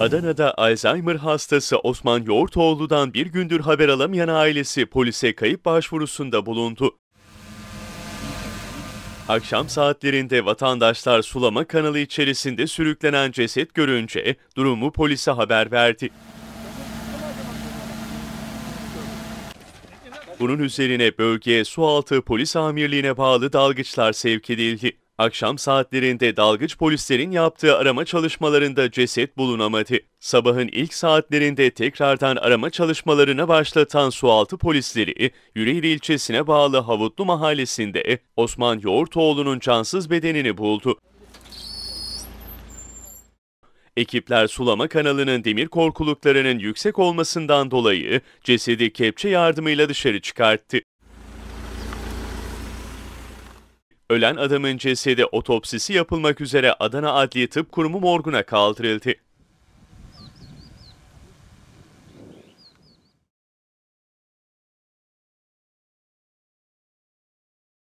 Adana'da Alzheimer hastası Osman Yoğurtoğlu'dan bir gündür haber alamayan ailesi polise kayıp başvurusunda bulundu. Akşam saatlerinde vatandaşlar sulama kanalı içerisinde sürüklenen ceset görünce durumu polise haber verdi. Bunun üzerine bölgeye sualtı polis amirliğine bağlı dalgıçlar sevk edildi. Akşam saatlerinde dalgıç polislerin yaptığı arama çalışmalarında ceset bulunamadı. Sabahın ilk saatlerinde tekrardan arama çalışmalarına başlatan sualtı polisleri, Yüreğir ilçesine bağlı Havutlu mahallesinde Osman Yoğurtoğlu'nun cansız bedenini buldu. Ekipler sulama kanalının demir korkuluklarının yüksek olmasından dolayı cesedi kepçe yardımıyla dışarı çıkarttı. Ölen adamın cesedi otopsisi yapılmak üzere Adana Adli Tıp Kurumu morguna kaldırıldı.